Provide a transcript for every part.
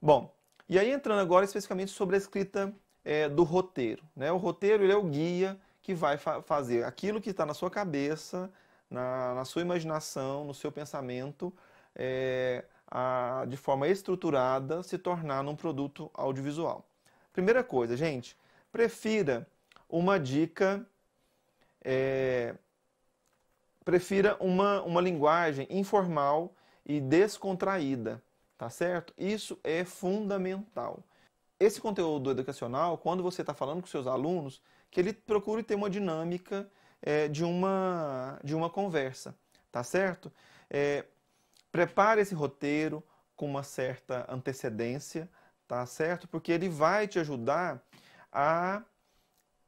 Bom, e aí entrando agora especificamente sobre a escrita é, do roteiro. Né? O roteiro ele é o guia que vai fa fazer aquilo que está na sua cabeça, na, na, sua imaginação, no seu pensamento, é, a, de forma estruturada, se tornar num produto audiovisual. Primeira coisa, gente, prefira uma dica, é, prefira uma, uma linguagem informal e descontraída tá certo? Isso é fundamental. Esse conteúdo educacional, quando você está falando com seus alunos, que ele procure ter uma dinâmica é, de, uma, de uma conversa, tá certo? É, prepare esse roteiro com uma certa antecedência, tá certo? Porque ele vai te ajudar a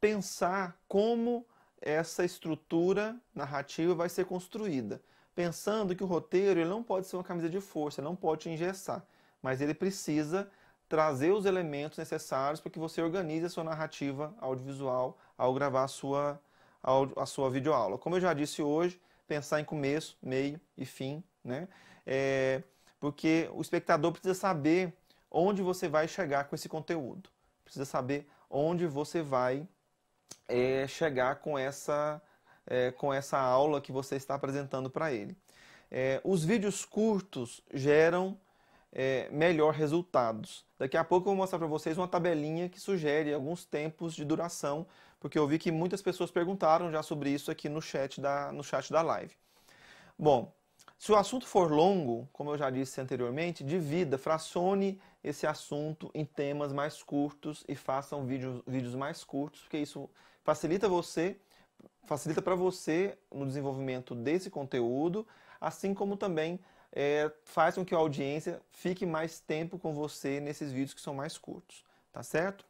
pensar como essa estrutura narrativa vai ser construída pensando que o roteiro ele não pode ser uma camisa de força, não pode te engessar, mas ele precisa trazer os elementos necessários para que você organize a sua narrativa audiovisual ao gravar a sua, a sua videoaula. Como eu já disse hoje, pensar em começo, meio e fim, né? É, porque o espectador precisa saber onde você vai chegar com esse conteúdo, precisa saber onde você vai é, chegar com essa é, com essa aula que você está apresentando para ele. É, os vídeos curtos geram é, melhor resultados. Daqui a pouco eu vou mostrar para vocês uma tabelinha que sugere alguns tempos de duração, porque eu vi que muitas pessoas perguntaram já sobre isso aqui no chat da, no chat da live. Bom, se o assunto for longo, como eu já disse anteriormente, divida, fracione esse assunto em temas mais curtos e façam vídeos, vídeos mais curtos, porque isso facilita você facilita para você no desenvolvimento desse conteúdo, assim como também é, faz com que a audiência fique mais tempo com você nesses vídeos que são mais curtos, tá certo?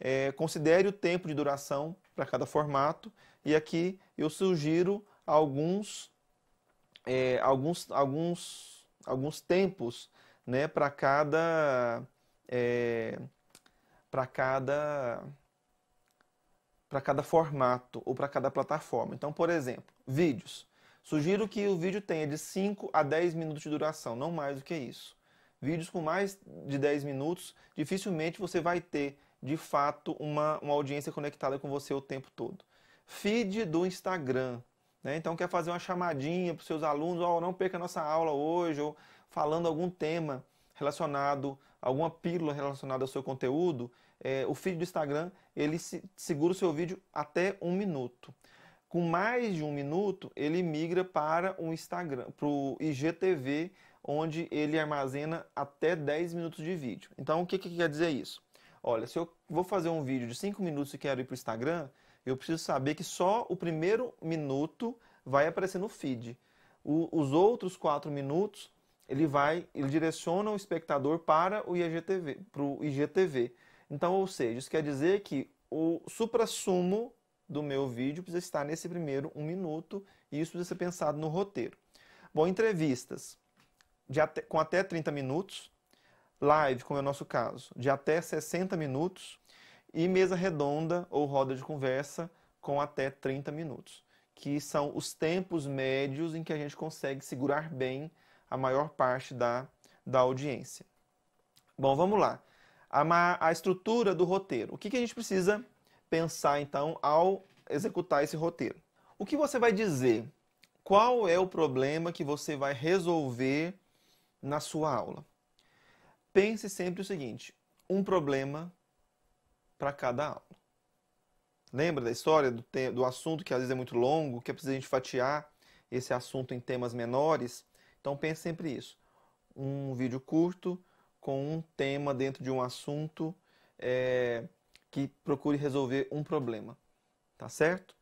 É, considere o tempo de duração para cada formato e aqui eu sugiro alguns, é, alguns, alguns, alguns tempos né, para cada, é, para cada para cada formato ou para cada plataforma. Então, por exemplo, vídeos. Sugiro que o vídeo tenha de 5 a 10 minutos de duração, não mais do que isso. Vídeos com mais de 10 minutos, dificilmente você vai ter, de fato, uma, uma audiência conectada com você o tempo todo. Feed do Instagram. Né? Então, quer fazer uma chamadinha para os seus alunos, oh, não perca nossa aula hoje, ou falando algum tema relacionado, alguma pílula relacionada ao seu conteúdo, é, o feed do Instagram ele se, segura o seu vídeo até um minuto. Com mais de um minuto, ele migra para o Instagram, para o IGTV, onde ele armazena até 10 minutos de vídeo. Então, o que, que quer dizer isso? Olha, se eu vou fazer um vídeo de 5 minutos e quero ir para o Instagram, eu preciso saber que só o primeiro minuto vai aparecer no feed. O, os outros 4 minutos ele vai, ele direciona o espectador para o IGTV, para o IGTV. Então, ou seja, isso quer dizer que o suprassumo do meu vídeo precisa estar nesse primeiro um minuto e isso precisa ser pensado no roteiro. Bom, entrevistas até, com até 30 minutos, live, como é o nosso caso, de até 60 minutos e mesa redonda ou roda de conversa com até 30 minutos, que são os tempos médios em que a gente consegue segurar bem a maior parte da, da audiência. Bom, vamos lá. A, a estrutura do roteiro. O que, que a gente precisa pensar, então, ao executar esse roteiro? O que você vai dizer? Qual é o problema que você vai resolver na sua aula? Pense sempre o seguinte: um problema para cada aula. Lembra da história do, do assunto que às vezes é muito longo, que é preciso a gente fatiar esse assunto em temas menores? Então pense sempre isso. Um vídeo curto com um tema dentro de um assunto é, que procure resolver um problema. Tá certo?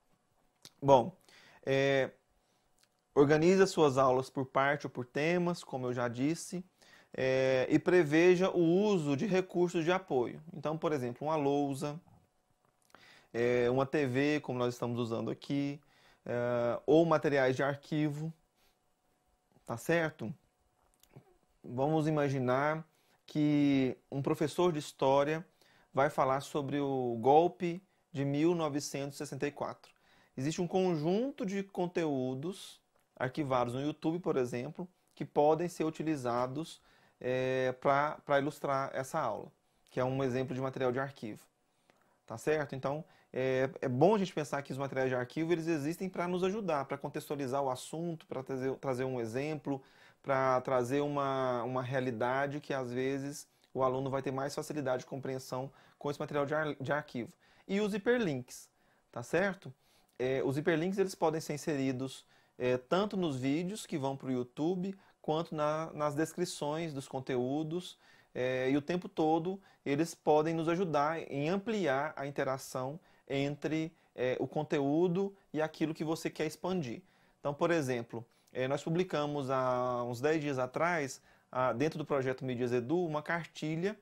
Bom, é, organiza suas aulas por parte ou por temas, como eu já disse, é, e preveja o uso de recursos de apoio. Então, por exemplo, uma lousa, é, uma TV, como nós estamos usando aqui, é, ou materiais de arquivo tá certo? Vamos imaginar que um professor de história vai falar sobre o golpe de 1964. Existe um conjunto de conteúdos arquivados no YouTube, por exemplo, que podem ser utilizados é, para ilustrar essa aula, que é um exemplo de material de arquivo. Tá certo? Então, é, é, bom a gente pensar que os materiais de arquivo eles existem para nos ajudar, para contextualizar o assunto, para trazer, trazer um exemplo, para trazer uma, uma realidade que às vezes o aluno vai ter mais facilidade de compreensão com esse material de, ar, de arquivo. E os hiperlinks, tá certo? É, os hiperlinks eles podem ser inseridos é, tanto nos vídeos que vão para o YouTube, quanto na, nas descrições dos conteúdos. É, e o tempo todo eles podem nos ajudar em ampliar a interação entre é, o conteúdo e aquilo que você quer expandir. Então, por exemplo, é, nós publicamos há uns 10 dias atrás, a, ah, dentro do projeto Mídias Edu, uma cartilha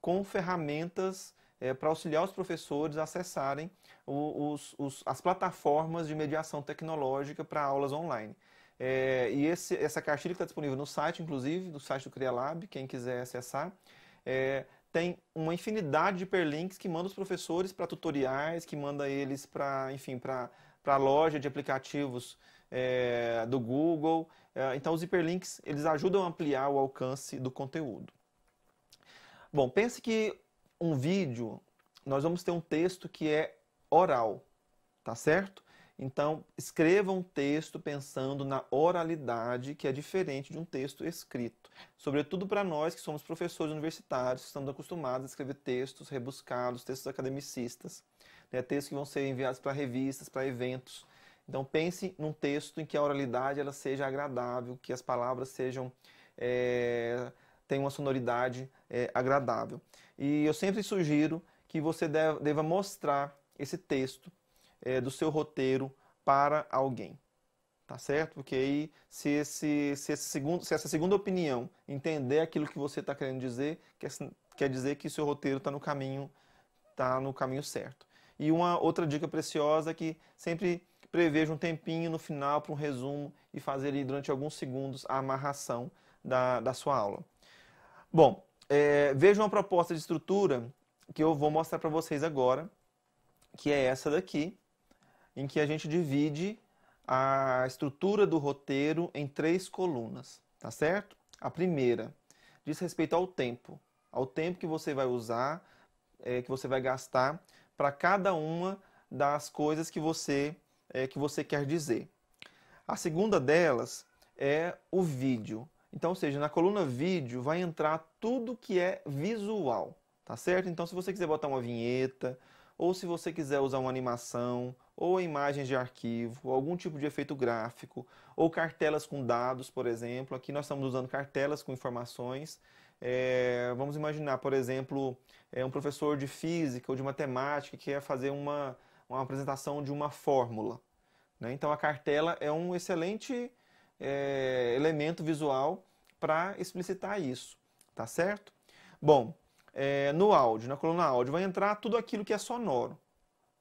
com ferramentas é, eh, para auxiliar os professores a acessarem os, os, as plataformas de mediação tecnológica para aulas online. É, e esse, essa cartilha está disponível no site, inclusive, do site do CriaLab, quem quiser acessar. É, tem uma infinidade de hiperlinks que manda os professores para tutoriais, que manda eles para, enfim, para a loja de aplicativos é, do Google. É, então, os hiperlinks, eles ajudam a ampliar o alcance do conteúdo. Bom, pense que um vídeo, nós vamos ter um texto que é oral, tá certo? Então, escreva um texto pensando na oralidade, que é diferente de um texto escrito. Sobretudo para nós que somos professores universitários, que estamos acostumados a escrever textos rebuscados, textos academicistas, né? textos que vão ser enviados para revistas, para eventos. Então pense num texto em que a oralidade ela seja agradável, que as palavras sejam é, tenham uma sonoridade é, agradável. E eu sempre sugiro que você deva, deva mostrar esse texto é, do seu roteiro para alguém tá certo? Porque aí, se, esse, se, esse segundo, se essa segunda opinião entender aquilo que você está querendo dizer, quer, quer dizer que seu roteiro está no caminho tá no caminho certo. E uma outra dica preciosa é que sempre preveja um tempinho no final para um resumo e fazer ali durante alguns segundos a amarração da, da sua aula. Bom, é, veja uma proposta de estrutura que eu vou mostrar para vocês agora, que é essa daqui, em que a gente divide a estrutura do roteiro em três colunas, tá certo? A primeira diz respeito ao tempo, ao tempo que você vai usar, é, que você vai gastar para cada uma das coisas que você é, que você quer dizer. A segunda delas é o vídeo. Então, ou seja, na coluna vídeo vai entrar tudo que é visual, tá certo? Então, se você quiser botar uma vinheta, ou se você quiser usar uma animação, ou imagens de arquivo, ou algum tipo de efeito gráfico, ou cartelas com dados, por exemplo. Aqui nós estamos usando cartelas com informações. É, vamos imaginar, por exemplo, é um professor de física ou de matemática que quer fazer uma, uma apresentação de uma fórmula. Né? Então a cartela é um excelente é, elemento visual para explicitar isso, tá certo? Bom, é, no áudio, na coluna áudio, vai entrar tudo aquilo que é sonoro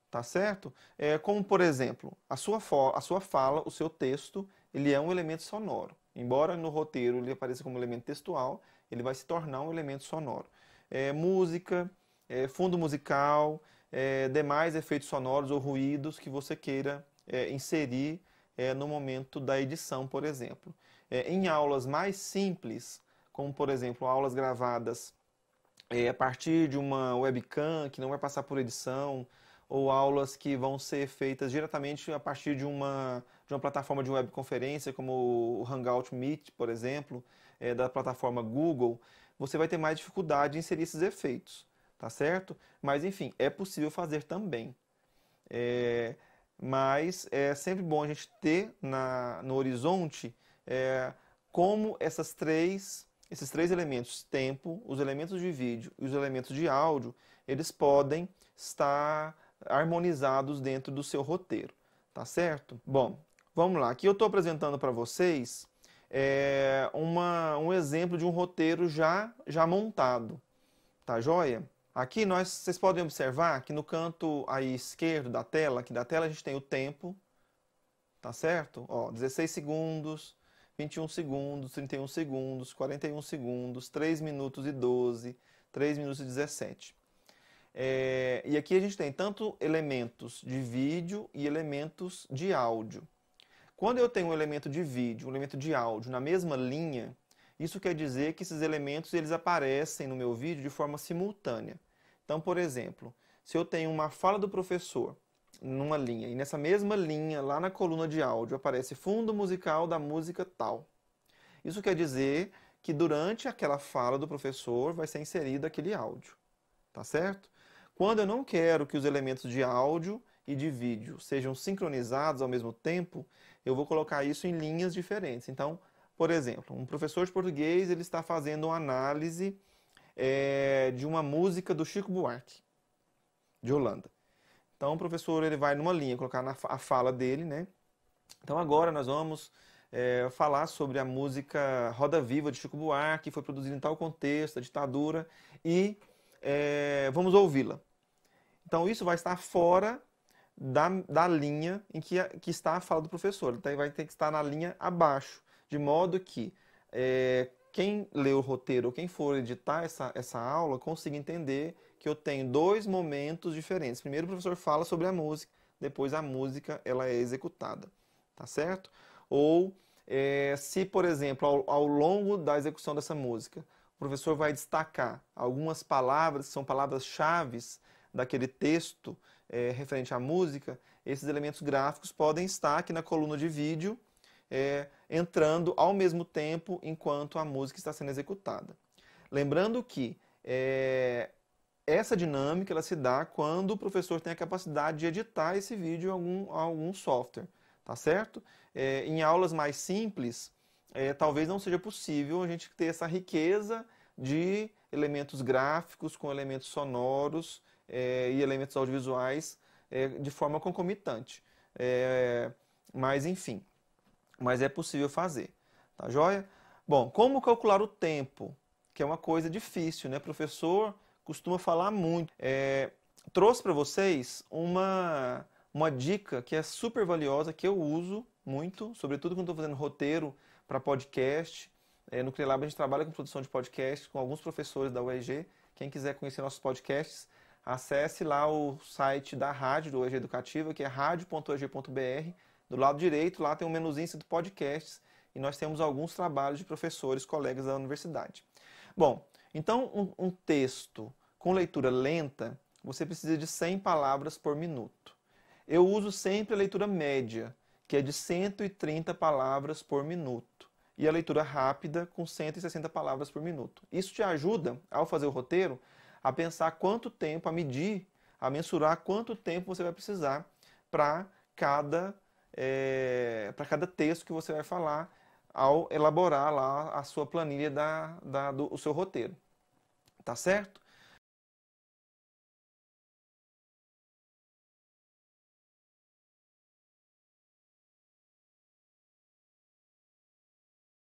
tá certo? É, como, por exemplo, a sua, a sua fala, o seu texto, ele é um elemento sonoro. Embora no roteiro ele apareça como elemento textual, ele vai se tornar um elemento sonoro. É, música, é, fundo musical, é, demais efeitos sonoros ou ruídos que você queira é, inserir é, no momento da edição, por exemplo. É, em aulas mais simples, como por exemplo aulas gravadas a partir de uma webcam que não vai passar por edição, ou aulas que vão ser feitas diretamente a partir de uma, de uma plataforma de webconferência, como o Hangout Meet, por exemplo, é, da plataforma Google, você vai ter mais dificuldade em inserir esses efeitos, tá certo? Mas, enfim, é possível fazer também. É, mas é sempre bom a gente ter na, no horizonte é, como essas três, esses três elementos, tempo, os elementos de vídeo e os elementos de áudio, eles podem estar harmonizados dentro do seu roteiro, tá certo? Bom, vamos lá. Aqui eu estou apresentando para vocês é, uma, um exemplo de um roteiro já, já montado, tá joia? Aqui nós, vocês podem observar que no canto aí esquerdo da tela, aqui da tela a gente tem o tempo, tá certo? Ó, 16 segundos, 21 segundos, 31 segundos, 41 segundos, 3 minutos e 12, 3 minutos e 17. É, e aqui a gente tem tanto elementos de vídeo e elementos de áudio. Quando eu tenho um elemento de vídeo, um elemento de áudio na mesma linha, isso quer dizer que esses elementos eles aparecem no meu vídeo de forma simultânea. Então, por exemplo, se eu tenho uma fala do professor numa linha e nessa mesma linha, lá na coluna de áudio, aparece fundo musical da música tal. Isso quer dizer que durante aquela fala do professor vai ser inserido aquele áudio, tá certo? Quando eu não quero que os elementos de áudio e de vídeo sejam sincronizados ao mesmo tempo, eu vou colocar isso em linhas diferentes. Então, por exemplo, um professor de português ele está fazendo uma análise é, de uma música do Chico Buarque, de Holanda. Então, o professor ele vai numa linha colocar na, a fala dele, né? Então, agora nós vamos é, falar sobre a música Roda Viva de Chico Buarque, que foi produzida em tal contexto, a ditadura, e é, vamos ouvi-la. Então, isso vai estar fora da, da linha em que, que está a fala do professor. Então, vai ter que estar na linha abaixo, de modo que é, quem lê o roteiro ou quem for editar essa, essa aula consiga entender que eu tenho dois momentos diferentes. Primeiro, o professor fala sobre a música, depois a música ela é executada, tá certo? Ou é, se, por exemplo, ao, ao longo da execução dessa música, o professor vai destacar algumas palavras que são palavras-chaves daquele texto é, referente à música, esses elementos gráficos podem estar aqui na coluna de vídeo, é, entrando ao mesmo tempo enquanto a música está sendo executada. Lembrando que é, essa dinâmica ela se dá quando o professor tem a capacidade de editar esse vídeo em algum, algum software, tá certo? É, em aulas mais simples, é, talvez não seja possível a gente ter essa riqueza de elementos gráficos com elementos sonoros é, e elementos audiovisuais é, de forma concomitante. É, mas enfim, mas é possível fazer, tá joia? Bom, como calcular o tempo? Que é uma coisa difícil, né? O professor costuma falar muito. É, trouxe para vocês uma, uma dica que é super valiosa, que eu uso muito, sobretudo quando estou fazendo roteiro para podcast. É, no CRELAB a gente trabalha com produção de podcast com alguns professores da UEG. Quem quiser conhecer nossos podcasts, acesse lá o site da rádio, do EG Educativa, que é rádio.eg.br. Do lado direito, lá tem um menuzinho do podcasts e nós temos alguns trabalhos de professores, colegas da universidade. Bom, então um, um texto com leitura lenta, você precisa de 100 palavras por minuto. Eu uso sempre a leitura média, que é de 130 palavras por minuto, e a leitura rápida com 160 palavras por minuto. Isso te ajuda, ao fazer o roteiro, a pensar quanto tempo, a medir, a mensurar quanto tempo você vai precisar para cada, é, eh, para cada texto que você vai falar ao elaborar lá a sua planilha da, da do seu roteiro. Tá certo?